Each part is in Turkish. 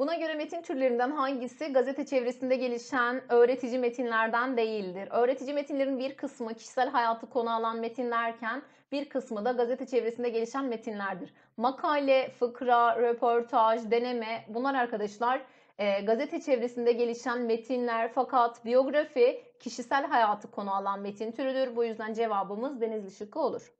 Buna göre metin türlerinden hangisi gazete çevresinde gelişen öğretici metinlerden değildir? Öğretici metinlerin bir kısmı kişisel hayatı konu alan metinlerken bir kısmı da gazete çevresinde gelişen metinlerdir. Makale, fıkra, röportaj, deneme bunlar arkadaşlar e, gazete çevresinde gelişen metinler fakat biyografi kişisel hayatı konu alan metin türüdür. Bu yüzden cevabımız Denizli şıkkı olur.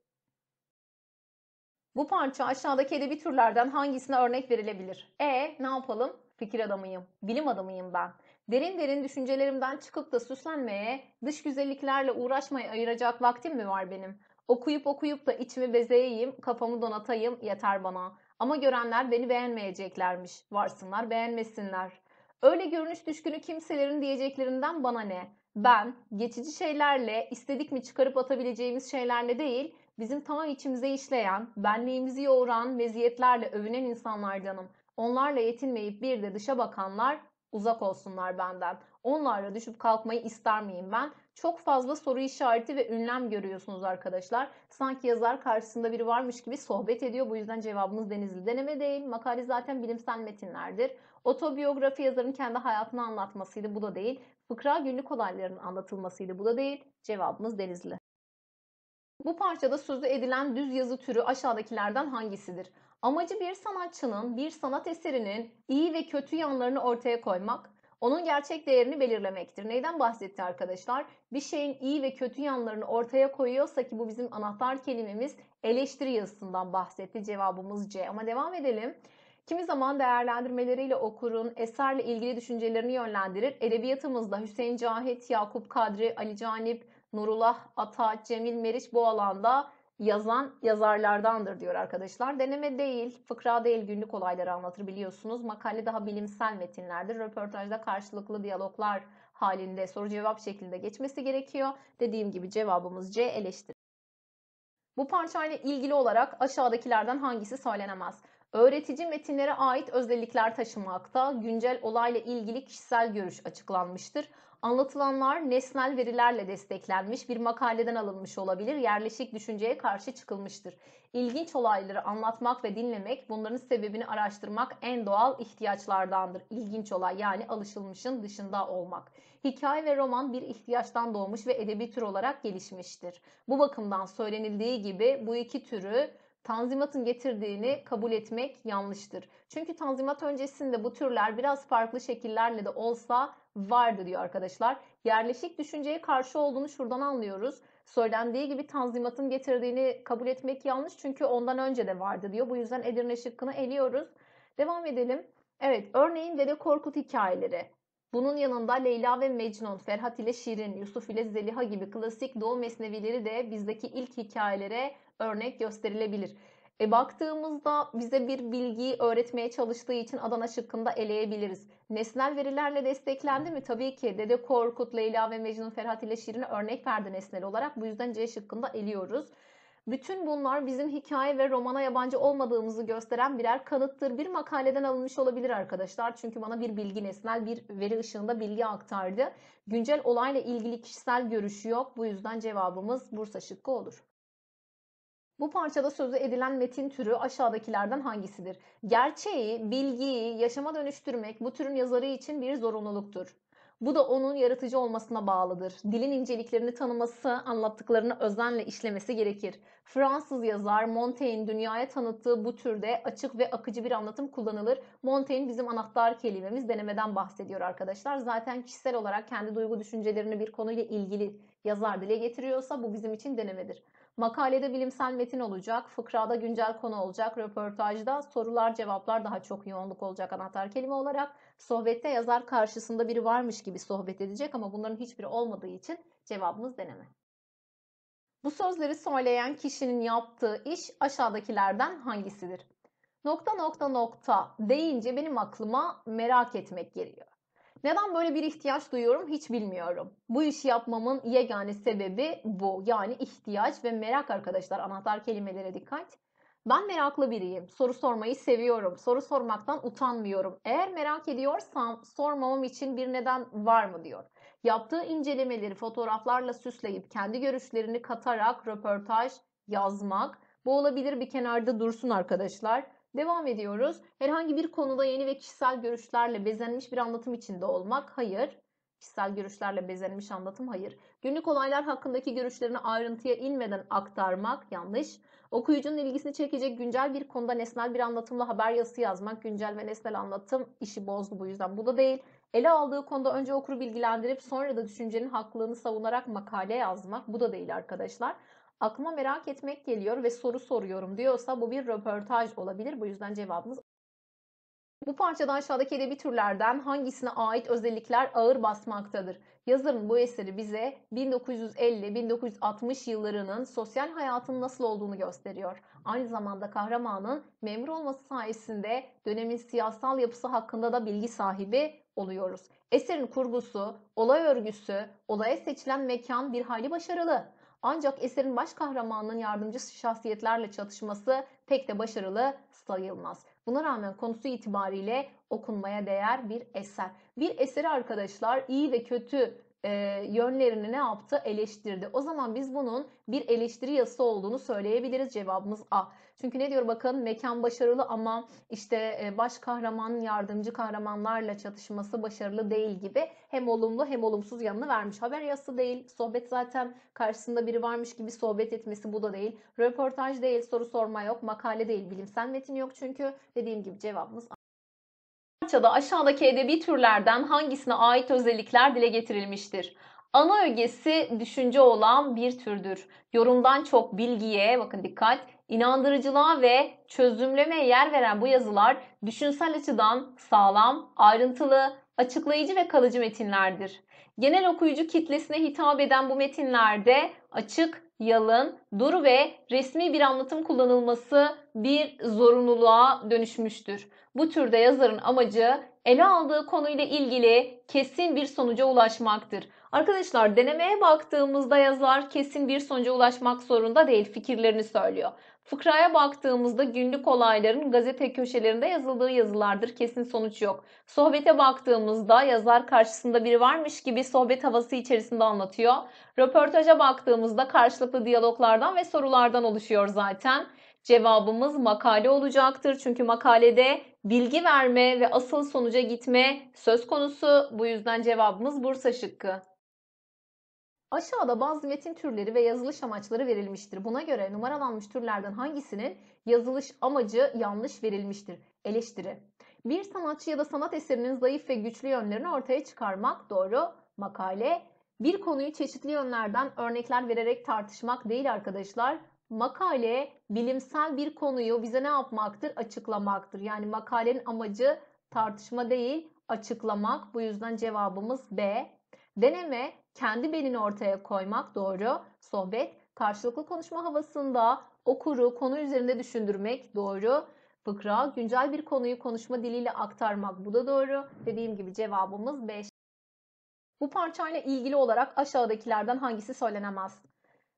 Bu parça aşağıdaki edebi türlerden hangisine örnek verilebilir? E ne yapalım? Fikir adamıyım, bilim adamıyım ben. Derin derin düşüncelerimden çıkıp da süslenmeye, dış güzelliklerle uğraşmaya ayıracak vaktim mi var benim? Okuyup okuyup da içimi bezeyeyim, kafamı donatayım yeter bana. Ama görenler beni beğenmeyeceklermiş. Varsınlar beğenmesinler. Öyle görünüş düşkünü kimselerin diyeceklerinden bana ne? Ben geçici şeylerle, istedik mi çıkarıp atabileceğimiz şeylerle değil, Bizim tam içimize işleyen, benliğimizi yoğuran meziyetlerle övünen insanlardanım. Onlarla yetinmeyip bir de dışa bakanlar uzak olsunlar benden. Onlarla düşüp kalkmayı ister miyim ben? Çok fazla soru işareti ve ünlem görüyorsunuz arkadaşlar. Sanki yazar karşısında biri varmış gibi sohbet ediyor. Bu yüzden cevabımız Denizli deneme değil. Makale zaten bilimsel metinlerdir. Otobiyografi yazarın kendi hayatını anlatmasıydı. Bu da değil. Fıkra günlük olayların anlatılmasıydı. Bu da değil. Cevabımız Denizli. Bu parçada sözü edilen düz yazı türü aşağıdakilerden hangisidir? Amacı bir sanatçının bir sanat eserinin iyi ve kötü yanlarını ortaya koymak, onun gerçek değerini belirlemektir. Neyden bahsetti arkadaşlar? Bir şeyin iyi ve kötü yanlarını ortaya koyuyorsa ki bu bizim anahtar kelimemiz eleştiri yazısından bahsetti. Cevabımız C. Ama devam edelim. Kimi zaman değerlendirmeleriyle okurun eserle ilgili düşüncelerini yönlendirir. Edebiyatımızda Hüseyin Cahit, Yakup Kadri, Ali Canip, Nurullah Ata, Cemil Meriç bu alanda yazan yazarlardandır diyor arkadaşlar. Deneme değil, fıkra değil günlük olayları anlatır biliyorsunuz. Makale daha bilimsel metinlerdir. Röportajda karşılıklı diyaloglar halinde soru cevap şeklinde geçmesi gerekiyor. Dediğim gibi cevabımız C eleştir. Bu parçayla ilgili olarak aşağıdakilerden hangisi söylenemez? Öğretici metinlere ait özellikler taşımakta, güncel olayla ilgili kişisel görüş açıklanmıştır. Anlatılanlar nesnel verilerle desteklenmiş bir makaleden alınmış olabilir, yerleşik düşünceye karşı çıkılmıştır. İlginç olayları anlatmak ve dinlemek, bunların sebebini araştırmak en doğal ihtiyaçlardandır. İlginç olay yani alışılmışın dışında olmak. Hikaye ve roman bir ihtiyaçtan doğmuş ve edebi tür olarak gelişmiştir. Bu bakımdan söylenildiği gibi bu iki türü Tanzimat'ın getirdiğini kabul etmek yanlıştır. Çünkü Tanzimat öncesinde bu türler biraz farklı şekillerle de olsa vardı diyor arkadaşlar. Yerleşik düşünceye karşı olduğunu şuradan anlıyoruz. Söylendiği gibi Tanzimat'ın getirdiğini kabul etmek yanlış çünkü ondan önce de vardı diyor. Bu yüzden Edirne şıkkını eliyoruz. Devam edelim. Evet örneğin Dede Korkut hikayeleri. Bunun yanında Leyla ve Mecnun, Ferhat ile Şirin, Yusuf ile Zeliha gibi klasik Doğu mesnevileri de bizdeki ilk hikayelere örnek gösterilebilir. E baktığımızda bize bir bilgiyi öğretmeye çalıştığı için Adana şıkkını da eleyebiliriz. Nesnel verilerle desteklendi mi? Tabii ki Dede Korkut, Leyla ve Mecnun, Ferhat ile Şirin'e örnek verdi nesnel olarak. Bu yüzden C şıkkını eliyoruz. Bütün bunlar bizim hikaye ve romana yabancı olmadığımızı gösteren birer kanıttır. Bir makaleden alınmış olabilir arkadaşlar. Çünkü bana bir bilgi nesnel bir veri ışığında bilgi aktardı. Güncel olayla ilgili kişisel görüşü yok. Bu yüzden cevabımız Bursa şıkkı olur. Bu parçada sözü edilen metin türü aşağıdakilerden hangisidir? Gerçeği, bilgiyi yaşama dönüştürmek bu türün yazarı için bir zorunluluktur. Bu da onun yaratıcı olmasına bağlıdır. Dilin inceliklerini tanıması, anlattıklarını özenle işlemesi gerekir. Fransız yazar Montaigne dünyaya tanıttığı bu türde açık ve akıcı bir anlatım kullanılır. Montaigne bizim anahtar kelimemiz denemeden bahsediyor arkadaşlar. Zaten kişisel olarak kendi duygu düşüncelerini bir konuyla ilgili yazar dile getiriyorsa bu bizim için denemedir. Makalede bilimsel metin olacak, fıkrada güncel konu olacak, röportajda sorular cevaplar daha çok yoğunluk olacak anahtar kelime olarak. Sohbette yazar karşısında biri varmış gibi sohbet edecek ama bunların hiçbiri olmadığı için cevabımız deneme. Bu sözleri söyleyen kişinin yaptığı iş aşağıdakilerden hangisidir? Nokta nokta nokta deyince benim aklıma merak etmek geliyor. Neden böyle bir ihtiyaç duyuyorum hiç bilmiyorum. Bu işi yapmamın yegane sebebi bu. Yani ihtiyaç ve merak arkadaşlar anahtar kelimelere dikkat. Ben meraklı biriyim. Soru sormayı seviyorum. Soru sormaktan utanmıyorum. Eğer merak ediyorsam sormamam için bir neden var mı diyor. Yaptığı incelemeleri fotoğraflarla süsleyip kendi görüşlerini katarak röportaj yazmak. Bu olabilir bir kenarda dursun arkadaşlar Devam ediyoruz. Herhangi bir konuda yeni ve kişisel görüşlerle bezenmiş bir anlatım içinde olmak. Hayır. Kişisel görüşlerle bezenmiş anlatım hayır. Günlük olaylar hakkındaki görüşlerini ayrıntıya inmeden aktarmak yanlış. Okuyucunun ilgisini çekecek güncel bir konuda nesnel bir anlatımla haber yazısı yazmak. Güncel ve nesnel anlatım işi bozdu bu yüzden. Bu da değil. Ele aldığı konuda önce okuru bilgilendirip sonra da düşüncenin haklılığını savunarak makale yazmak. Bu da değil arkadaşlar aklıma merak etmek geliyor ve soru soruyorum diyorsa bu bir röportaj olabilir. Bu yüzden cevabımız bu parçada aşağıdaki edebi türlerden hangisine ait özellikler ağır basmaktadır? Yazarın bu eseri bize 1950-1960 yıllarının sosyal hayatın nasıl olduğunu gösteriyor. Aynı zamanda kahramanın memur olması sayesinde dönemin siyasal yapısı hakkında da bilgi sahibi oluyoruz. Eserin kurgusu, olay örgüsü, olaya seçilen mekan bir hayli başarılı. Ancak eserin baş kahramanının yardımcı şahsiyetlerle çatışması pek de başarılı sayılmaz. Buna rağmen konusu itibariyle okunmaya değer bir eser. Bir eseri arkadaşlar iyi ve kötü e, yönlerini ne yaptı? Eleştirdi. O zaman biz bunun bir eleştiri yazısı olduğunu söyleyebiliriz. Cevabımız A. Çünkü ne diyor bakın mekan başarılı ama işte e, baş kahramanın yardımcı kahramanlarla çatışması başarılı değil gibi hem olumlu hem olumsuz yanını vermiş. Haber yazısı değil. Sohbet zaten karşısında biri varmış gibi sohbet etmesi bu da değil. Röportaj değil. Soru sorma yok. Makale değil. Bilimsel metin yok çünkü dediğim gibi cevabımız A. Parçada aşağıdaki edebi türlerden hangisine ait özellikler dile getirilmiştir? Ana ögesi düşünce olan bir türdür. Yorumdan çok bilgiye, bakın dikkat, inandırıcılığa ve çözümlemeye yer veren bu yazılar düşünsel açıdan sağlam, ayrıntılı, açıklayıcı ve kalıcı metinlerdir. Genel okuyucu kitlesine hitap eden bu metinlerde açık, yalın, dur ve resmi bir anlatım kullanılması bir zorunluluğa dönüşmüştür. Bu türde yazarın amacı ele aldığı konuyla ilgili kesin bir sonuca ulaşmaktır. Arkadaşlar denemeye baktığımızda yazar kesin bir sonuca ulaşmak zorunda değil fikirlerini söylüyor. Fıkraya baktığımızda günlük olayların gazete köşelerinde yazıldığı yazılardır. Kesin sonuç yok. Sohbete baktığımızda yazar karşısında biri varmış gibi sohbet havası içerisinde anlatıyor. Röportaja baktığımızda karşılıklı diyaloglardan ve sorulardan oluşuyor zaten. Cevabımız makale olacaktır. Çünkü makalede bilgi verme ve asıl sonuca gitme söz konusu. Bu yüzden cevabımız Bursa şıkkı. Aşağıda bazı metin türleri ve yazılış amaçları verilmiştir. Buna göre numaralanmış türlerden hangisinin yazılış amacı yanlış verilmiştir? Eleştiri. Bir sanatçı ya da sanat eserinin zayıf ve güçlü yönlerini ortaya çıkarmak doğru. Makale. Bir konuyu çeşitli yönlerden örnekler vererek tartışmak değil arkadaşlar. Makale bilimsel bir konuyu bize ne yapmaktır? Açıklamaktır. Yani makalenin amacı tartışma değil, açıklamak. Bu yüzden cevabımız B. Deneme kendi benini ortaya koymak doğru. Sohbet karşılıklı konuşma havasında okuru konu üzerinde düşündürmek doğru. Fıkra güncel bir konuyu konuşma diliyle aktarmak bu da doğru. Dediğim gibi cevabımız 5. Bu parçayla ilgili olarak aşağıdakilerden hangisi söylenemez?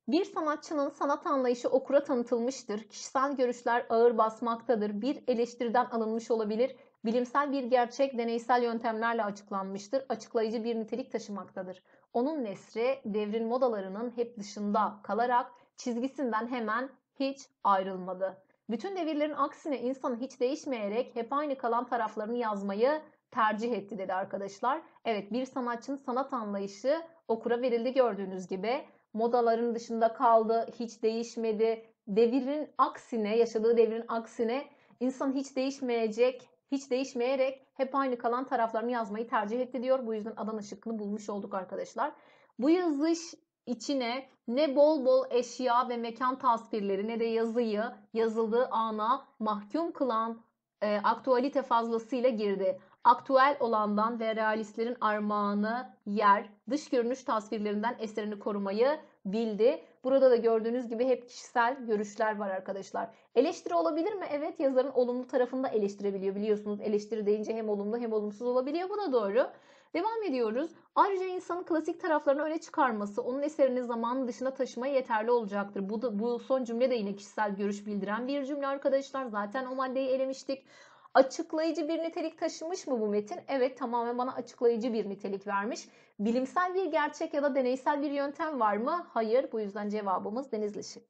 Bir sanatçının sanat anlayışı okura tanıtılmıştır. Kişisel görüşler ağır basmaktadır. Bir eleştiriden alınmış olabilir. Bilimsel bir gerçek deneysel yöntemlerle açıklanmıştır, açıklayıcı bir nitelik taşımaktadır. Onun nesri devrin modalarının hep dışında kalarak çizgisinden hemen hiç ayrılmadı. Bütün devirlerin aksine insan hiç değişmeyerek hep aynı kalan taraflarını yazmayı tercih etti dedi arkadaşlar. Evet bir sanatçının sanat anlayışı okura verildi gördüğünüz gibi. Modaların dışında kaldı, hiç değişmedi. Devirin aksine, yaşadığı devrin aksine insan hiç değişmeyecek, hiç değişmeyerek hep aynı kalan taraflarını yazmayı tercih etti diyor. Bu yüzden Adana şıkkını bulmuş olduk arkadaşlar. Bu yazış içine ne bol bol eşya ve mekan tasvirleri ne de yazıyı yazıldığı ana mahkum kılan e, aktualite fazlasıyla girdi. Aktüel olandan ve realistlerin armağanı yer dış görünüş tasvirlerinden eserini korumayı bildi. Burada da gördüğünüz gibi hep kişisel görüşler var arkadaşlar. Eleştiri olabilir mi? Evet yazarın olumlu tarafında eleştirebiliyor biliyorsunuz. Eleştiri deyince hem olumlu hem olumsuz olabiliyor. Bu da doğru. Devam ediyoruz. Ayrıca insanın klasik taraflarını öne çıkarması onun eserini zaman dışına taşıma yeterli olacaktır. Bu, da, bu son cümle de yine kişisel görüş bildiren bir cümle arkadaşlar. Zaten o maddeyi elemiştik. Açıklayıcı bir nitelik taşımış mı bu metin? Evet tamamen bana açıklayıcı bir nitelik vermiş. Bilimsel bir gerçek ya da deneysel bir yöntem var mı? Hayır. Bu yüzden cevabımız Denizli Şık.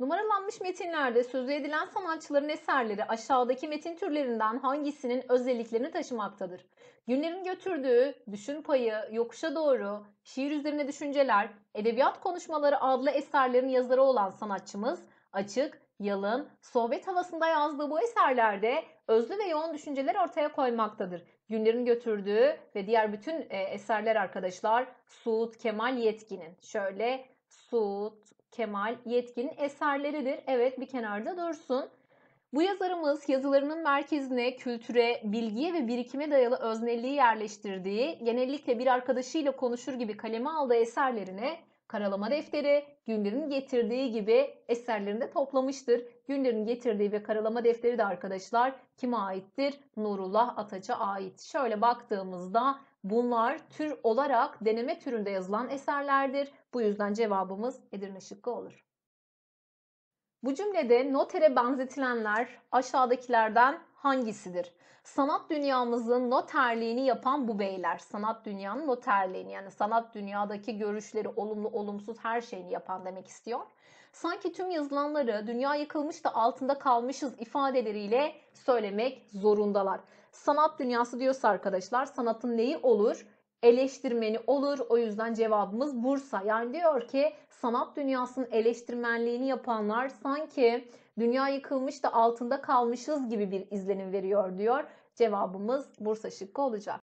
Numaralanmış metinlerde sözü edilen sanatçıların eserleri aşağıdaki metin türlerinden hangisinin özelliklerini taşımaktadır? Günlerin götürdüğü, düşün payı, yokuşa doğru, şiir üzerine düşünceler, edebiyat konuşmaları adlı eserlerin yazarı olan sanatçımız açık, Yalın, Sovyet havasında yazdığı bu eserlerde özlü ve yoğun düşünceler ortaya koymaktadır. Günlerin götürdüğü ve diğer bütün e, eserler arkadaşlar Suud Kemal Yetkin'in. Şöyle Suud Kemal Yetkin'in eserleridir. Evet bir kenarda dursun. Bu yazarımız yazılarının merkezine kültüre, bilgiye ve birikime dayalı öznelliği yerleştirdiği, genellikle bir arkadaşıyla konuşur gibi kaleme aldığı eserlerine Karalama defteri günlerin getirdiği gibi eserlerinde toplamıştır. Günlerin getirdiği ve karalama defteri de arkadaşlar kime aittir? Nurullah Ataç'a ait. Şöyle baktığımızda bunlar tür olarak deneme türünde yazılan eserlerdir. Bu yüzden cevabımız Edirne şıkkı olur. Bu cümlede notere benzetilenler aşağıdakilerden hangisidir? Sanat dünyamızın noterliğini yapan bu beyler, sanat dünyanın noterliğini yani sanat dünyadaki görüşleri olumlu olumsuz her şeyini yapan demek istiyor. Sanki tüm yazılanları dünya yıkılmış da altında kalmışız ifadeleriyle söylemek zorundalar. Sanat dünyası diyorsa arkadaşlar sanatın neyi olur? eleştirmeni olur. O yüzden cevabımız Bursa. Yani diyor ki sanat dünyasının eleştirmenliğini yapanlar sanki Dünya yıkılmış da altında kalmışız gibi bir izlenim veriyor diyor. Cevabımız Bursa şıkkı olacak.